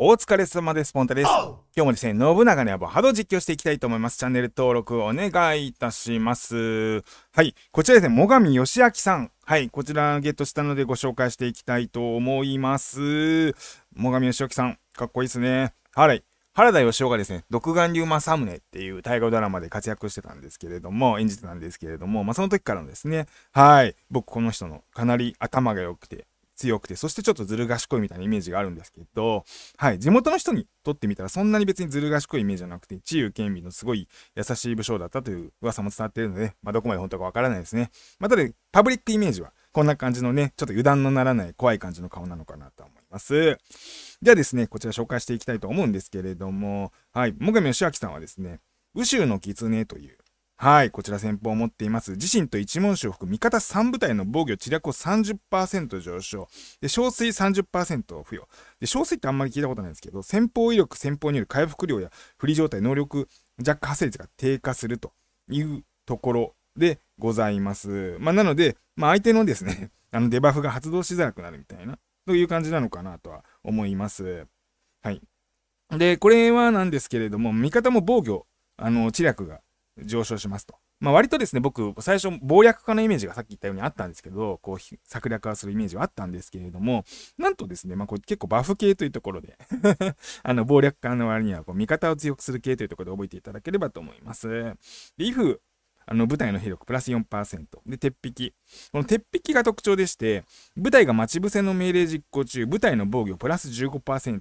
お疲れ様です、ポンタです。今日もですね、信長の野望波動実況していきたいと思います。チャンネル登録お願いいたします。はい、こちらですね、最上義明さん。はい、こちらゲットしたのでご紹介していきたいと思います。最上義明さん、かっこいいですね。はい。原田義雄がですね、独眼竜政宗っていう大河ドラマで活躍してたんですけれども、演じてたんですけれども、まあ、その時からのですね、はい、僕この人のかなり頭が良くて、強くて、そしてちょっとずる賢いみたいなイメージがあるんですけど、はい、地元の人にとってみたらそんなに別にずる賢いイメージじゃなくて、治癒権民のすごい優しい武将だったという噂も伝わっているので、まあ、どこまで本当かわからないですね。まあ、ただ、パブリックイメージはこんな感じのね、ちょっと油断のならない怖い感じの顔なのかなと思います。ではですね、こちら紹介していきたいと思うんですけれども、はい、最上義明さんはですね、宇宙の狐という、はい、こちら先方を持っています。自身と一文書を含む味方3部隊の防御、地略を30%上昇。で、憔悴30%付与。で、憔悴ってあんまり聞いたことないんですけど、先方威力、先方による回復量や不利状態、能力、弱化発生率が低下するというところでございます。まあ、なので、まあ、相手のですね あのデバフが発動しづらくなるみたいな、という感じなのかなとは思います。はい。で、これはなんですけれども、味方も防御、あの、地略が上昇しますと。まあ、割とですね、僕、最初、暴略化のイメージがさっき言ったようにあったんですけど、こう、策略化するイメージはあったんですけれども、なんとですね、まあ、これ結構バフ系というところで あの、暴略化の割には、こう、味方を強くする系というところで覚えていただければと思います。リフ、あの舞台の広くプラス4%。で、鉄壁。この鉄壁が特徴でして、舞台が待ち伏せの命令実行中、舞台の防御プラス15%、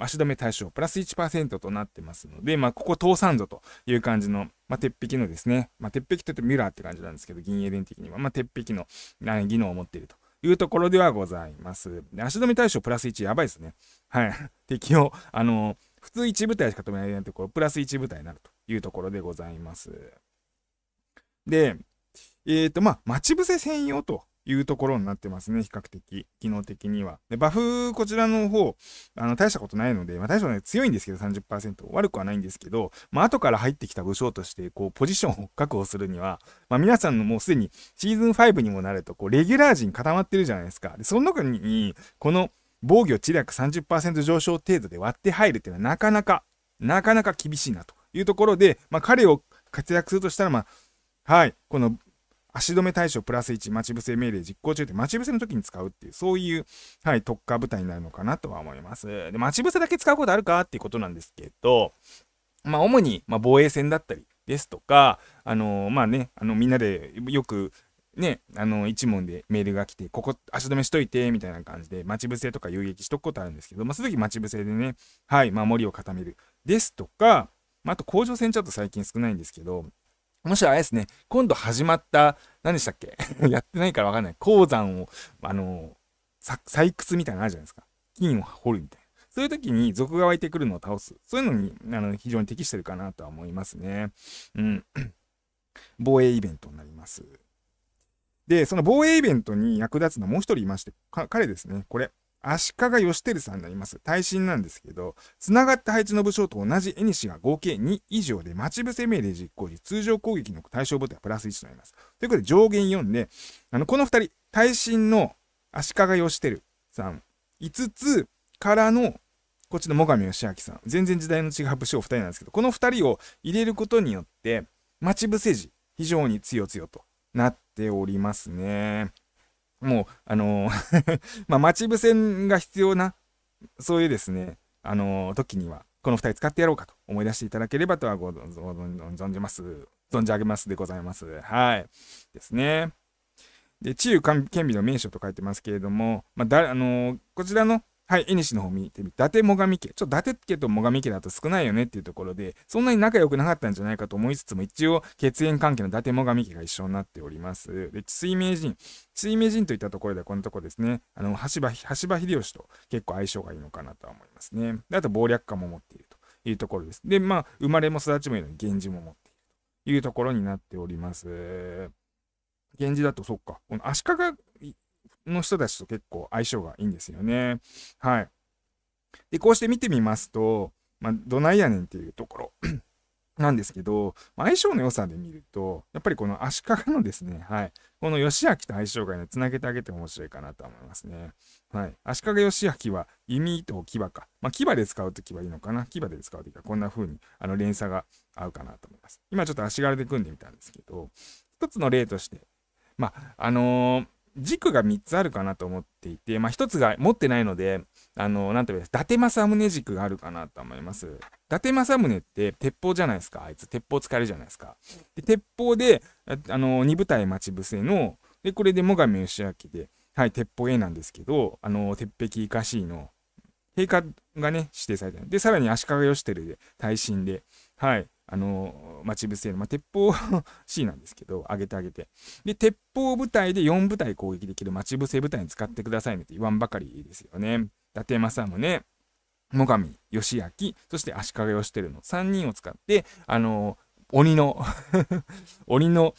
足止め対象プラス1%となってますので、まあ、ここ通さんぞという感じの、まあ、鉄壁のですね、まあ、鉄壁って言うとミュラーって感じなんですけど、銀英ン的には、まあ、鉄壁の技能を持っていると。いうところではございます。で足止め対象プラス1、やばいですね。はい。敵を、あのー、普通1部隊しか止められないところ、プラス1部隊になるというところでございます。で、えっ、ー、と、まあ、待ち伏せ専用というところになってますね、比較的、機能的には。で、バフ、こちらの方、あの、大したことないので、まあ、大したことない、強いんですけど30、悪くはないんですけど、まあ、後から入ってきた武将として、こう、ポジションを確保するには、まあ、皆さんのもうすでに、シーズン5にもなると、こう、レギュラー陣固まってるじゃないですか。で、その中に、この、防御、知略30%上昇程度で割って入るっていうのは、なかなか、なかなか厳しいなというところで、まあ、彼を活躍するとしたら、まあ、はい、この足止め対象プラス1待ち伏せ命令実行中って待ち伏せの時に使うっていうそういう、はい、特化部隊になるのかなとは思います。で待ち伏せだけ使うことあるかっていうことなんですけど、まあ、主に、まあ、防衛戦だったりですとか、あのー、まあね、あのみんなでよくね、あの一問でメールが来て、ここ足止めしといて、みたいな感じで、待ち伏せとか遊撃しとくことあるんですけど、まあ、その時待ち伏せでね、はい、守りを固める。ですとか、まあ、あと、甲状腺ちょっと最近少ないんですけど、もしあれですね、今度始まった、何でしたっけ やってないからわかんない。鉱山を、あのー、採掘みたいなのあるじゃないですか。金を掘るみたいな。そういう時に賊が湧いてくるのを倒す。そういうのに、あの、非常に適してるかなとは思いますね。うん。防衛イベントになります。で、その防衛イベントに役立つのはもう一人いまして、彼ですね。これ。足利義輝さんになります。大臣なんですけど、繋がった配置の武将と同じ絵西が合計2以上で待ち伏せ命令実行時、通常攻撃の対象部隊はプラス1となります。ということで上限4で、あの、この2人、大臣の足利義輝さん、5つからの、こっちの最上義明さん、全然時代の違う武将2人なんですけど、この2人を入れることによって、待ち伏せ時、非常に強々となっておりますね。もう、あの まあ、待ち伏せが必要な、そういうですね、あのー、時には、この2人使ってやろうかと思い出していただければとはご存じます。存じ上げますでございます。はい。ですね。で、治癒顕微の名所と書いてますけれども、まあ、だあのー、こちらのはい、に西の方見てみて、伊達もがみ家。ちょっと伊達家と最上家だと少ないよねっていうところで、そんなに仲良くなかったんじゃないかと思いつつも、一応血縁関係の伊達もがみ家が一緒になっております。で、治水名人。治水名人といったところで、このところですね、あの、橋場、橋場秀吉と結構相性がいいのかなとは思いますね。であと、謀略家も持っているというところです。で、まあ、生まれも育ちもいいのに、源氏も持っているというところになっております。源氏だと、そっか、この足利の人たちと結構相性がいいんですよね。はい。で、こうして見てみますと、まあ、どないやねんっていうところ なんですけど、まあ、相性の良さで見ると、やっぱりこの足利のですね、はい、この義明と相性がね、つなげてあげて面白いかなと思いますね。はい、足利義明は弓と牙か、まあ、牙で使うときはいいのかな、牙で使うときはこんな風にあの連鎖が合うかなと思います。今ちょっと足柄で組んでみたんですけど、一つの例として、まあ、あのー軸が3つあるかなと思っていて、まあ、1つが持ってないので、あの、なんて言うか、伊達政宗軸があるかなと思います。伊達政宗って鉄砲じゃないですか、あいつ。鉄砲使えるじゃないですか。で鉄砲で、あの、二部隊待ち伏せの、で、これで最上義明で、はい、鉄砲 A なんですけど、あの、鉄壁イカーの、陛下がね、指定されてる。で、さらに足利義輝で、耐震で、はい、あの待ち伏せる、まあ、鉄砲 C なんですけど、上げてあげて。で、鉄砲部隊で4部隊攻撃できる待ち伏せ部隊に使ってくださいねって言わんばかりですよね。伊達政宗、ね、最上義明、そして足利義輝の3人を使って、あの鬼の 鬼の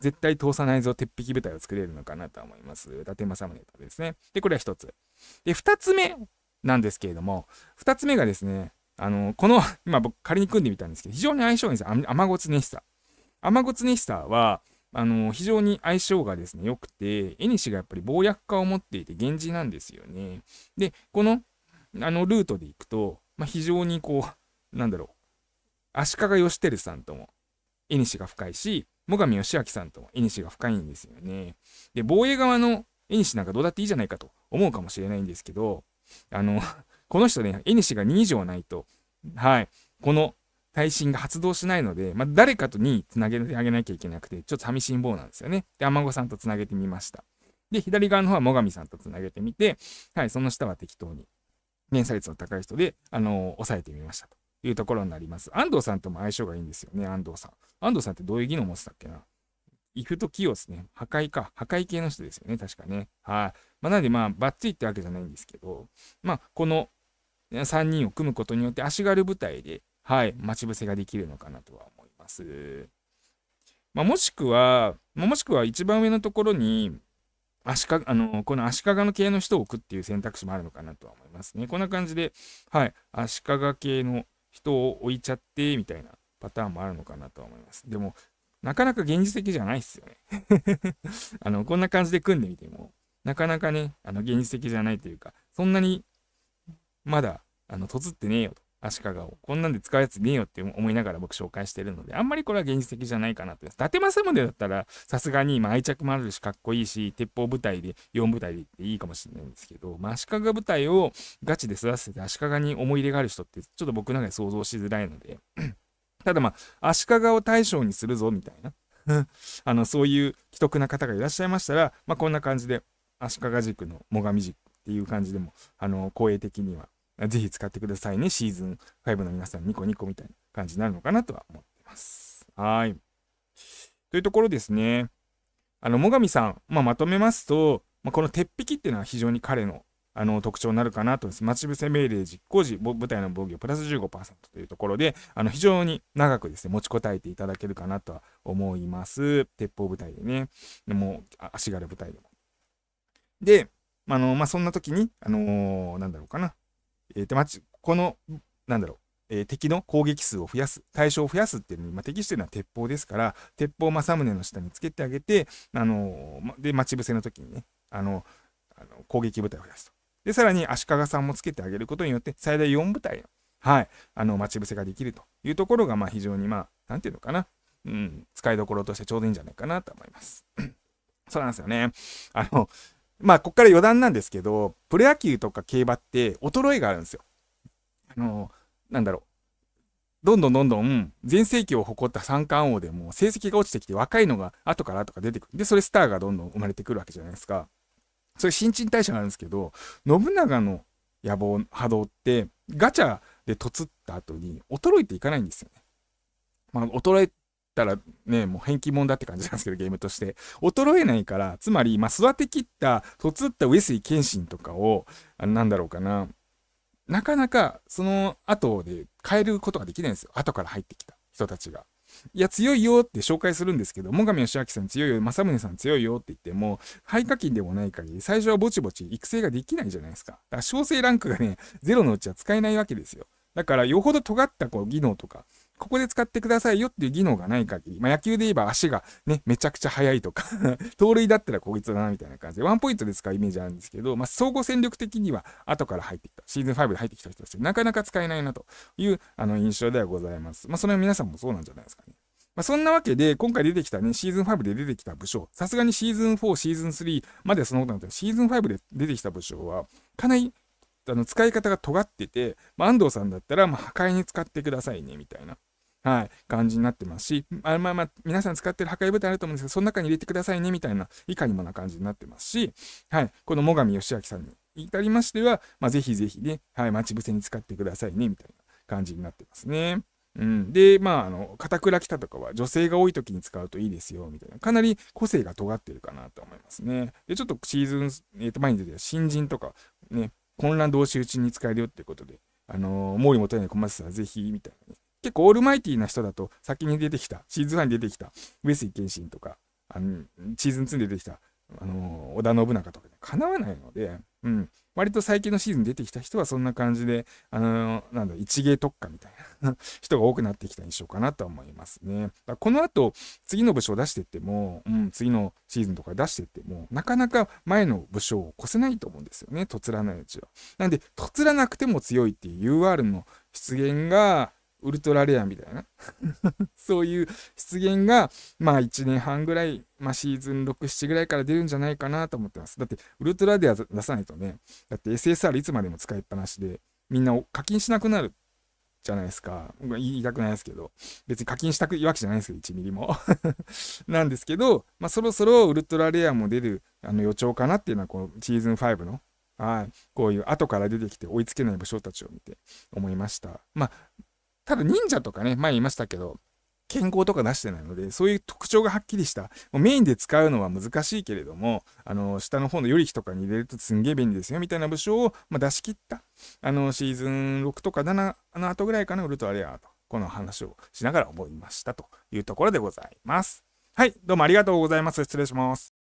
絶対通さないぞ鉄壁部隊を作れるのかなと思います。伊達政宗ですね。で、これは1つ。で、2つ目なんですけれども、2つ目がですね、あの、この、今僕仮に組んでみたんですけど、非常に相性がいいんですよ。アマゴツネシタ。アマゴツネシタは、あの、非常に相性がですね、良くて、エニシがやっぱり暴薬化を持っていて、源氏なんですよね。で、この、あの、ルートで行くと、まあ、非常にこう、なんだろう、足利義輝さんとも、エニシが深いし、最上義明さんとも、エニシが深いんですよね。で、防衛側のエニシなんかどうだっていいじゃないかと思うかもしれないんですけど、あの、この人ね、エニが2以上ないと、はい、この耐震が発動しないので、まあ、誰かと2つなげてあげなきゃいけなくて、ちょっと寂しん坊なんですよね。で、天子さんとつなげてみました。で、左側の方は最上さんとつなげてみて、はい、その下は適当に、連鎖率の高い人で、あのー、抑えてみましたというところになります。安藤さんとも相性がいいんですよね、安藤さん。安藤さんってどういう技能を持ってたっけなイフとキヨですね。破壊か。破壊系の人ですよね、確かね。はい。まあ、なんで、まあ、バッチリってわけじゃないんですけど、まあ、この3人を組むことによって足軽部隊で、はい、待ち伏せができるのかなとは思います。まあ、もしくは、もしくは一番上のところに、足かあのこの足利の系の人を置くっていう選択肢もあるのかなとは思いますね。こんな感じで、はい、足利系の人を置いちゃってみたいなパターンもあるのかなとは思います。でも、なかなか現実的じゃないっすよね。あのこんな感じで組んでみても、なかなかね、あの現実的じゃないというか、そんなにまだ、あの、とつってねえよと。足利を。こんなんで使うやつねえよって思いながら僕紹介してるので、あんまりこれは現実的じゃないかなと。伊達政宗だったら、さすがに、まあ、愛着もあるし、かっこいいし、鉄砲部隊で、4部隊でいいかもしれないんですけど、まあ、足利部隊をガチで育てて足利に思い入れがある人って、ちょっと僕の中で想像しづらいので、ただまあ、足利を大将にするぞ、みたいな。あの、そういう既得な方がいらっしゃいましたら、まあ、こんな感じで、足利軸の最上軸っていう感じでも、あの、公営的にはぜひ使ってくださいね。シーズン5の皆さん、ニコニコみたいな感じになるのかなとは思ってます。はい。というところですね。あの、最上さん、まあ、まとめますと、まあ、この鉄壁っていうのは非常に彼のあの特徴になるかなと思います。待ち伏せ命令実行時、舞台の防御プラス15%というところで、あの非常に長くですね、持ちこたえていただけるかなとは思います。鉄砲部隊でね、でも足軽部隊でも。で、あのまあ、そんな時に、あのー、なんだろうかな、えー、でまちこのなんだろうえー、敵の攻撃数を増やす、対象を増やすっていうのに、まあ、適してるのは鉄砲ですから、鉄砲を政宗の下につけてあげて、あのー、で、待ち伏せの時にね、あのあの攻撃部隊を増やすと。で、さらに足利さんもつけてあげることによって、最大4部隊の、はい、あの、待ち伏せができるというところが、まあ、非常に、まあ、なんていうのかな、うん、使いどころとしてちょうどいいんじゃないかなと思います。そうなんですよね。あの、まあ、こっから余談なんですけど、プロ野球とか競馬って衰えがあるんですよ。あの、なんだろう。どんどんどんどん全盛期を誇った三冠王でも成績が落ちてきて若いのが後から後から出てくる。で、それスターがどんどん生まれてくるわけじゃないですか。それ新陳代謝があるんですけど、信長の野望、波動ってガチャでとつった後に衰えていかないんですよね。まあ、衰えたらね、もう返金もんだって感じなんですけど、ゲームとして。衰えないから、つまり、まあ、育てきった、嫁った上杉謙信とかを、あなんだろうかな、なかなか、その後で変えることができないんですよ。後から入ってきた人たちが。いや、強いよって紹介するんですけど、最上義明さん強いよ、政宗さん強いよって言っても、廃課金でもない限り、最初はぼちぼち育成ができないじゃないですか。だから、小生ランクがね、ゼロのうちは使えないわけですよ。だから、よほど尖ったこう技能とか、ここで使ってくださいよっていう技能がない限り、まあ、野球で言えば足がね、めちゃくちゃ速いとか 盗塁だったらこいつだなみたいな感じで、ワンポイントで使うイメージあるんですけど、まあ、総合戦力的には後から入ってきた、シーズン5で入ってきた人たち、なかなか使えないなというあの印象ではございます。まあ、その皆さんもそうなんじゃないですかね。まあ、そんなわけで、今回出てきたね、シーズン5で出てきた武将、さすがにシーズン4、シーズン3まではそのことなんですけど、シーズン5で出てきた武将は、かなりあの使い方が尖ってて、まあ、安藤さんだったら、まあ、破壊に使ってくださいね、みたいな。はい、感じになってますし、あまあまあ、皆さん使ってる破壊部隊あると思うんですけど、その中に入れてくださいね、みたいな、いかにもな感じになってますし、はい、この最上義明さんに至りましては、まあ、ぜひぜひね、はい、待ち伏せに使ってくださいね、みたいな感じになってますね。うん、で、まあ、あの、片倉北とかは女性が多い時に使うといいですよ、みたいな。かなり個性が尖ってるかなと思いますね。で、ちょっとシーズン、えっ、ー、と、前に出てた新人とか、ね、混乱同士打ちに使えるよってことで、あのー、毛利元就小松さんはぜひ、みたい結構オールマイティーな人だと、先に出てきた、シーズン1に出てきた、上杉謙信とか、あのシーズン2に出てきた、あの織田信長とかね、叶わないので、うん、割と最近のシーズン出てきた人はそんな感じで、あのなんだ、一芸特化みたいな 人が多くなってきた印象かなとは思いますね。だこの後、次の武将出してっても、うん、次のシーズンとか出してっても、なかなか前の武将を越せないと思うんですよね、とつらないうちは。なんで、とつらなくても強いっていう UR の出現が、ウルトラレアみたいな そういう出現が、まあ1年半ぐらい、まあシーズン6、7ぐらいから出るんじゃないかなと思ってます。だって、ウルトラレア出さないとね、だって SSR いつまでも使いっぱなしで、みんな課金しなくなるじゃないですか。言いたくないですけど、別に課金したくいいわけじゃないですけど、1ミリも なんですけど、まあそろそろウルトラレアも出るあの予兆かなっていうのは、このシーズン5のはい、こういう後から出てきて追いつけない武将たちを見て思いました。まあ、ただ忍者とかね、前言いましたけど、健康とか出してないので、そういう特徴がはっきりした。メインで使うのは難しいけれども、あの、下の方の寄りきとかに入れるとすんげえ便利ですよ、みたいな武将を、まあ、出し切った。あの、シーズン6とか7の後ぐらいかな、ウルトラレアと、この話をしながら思いましたというところでございます。はい、どうもありがとうございます。失礼します。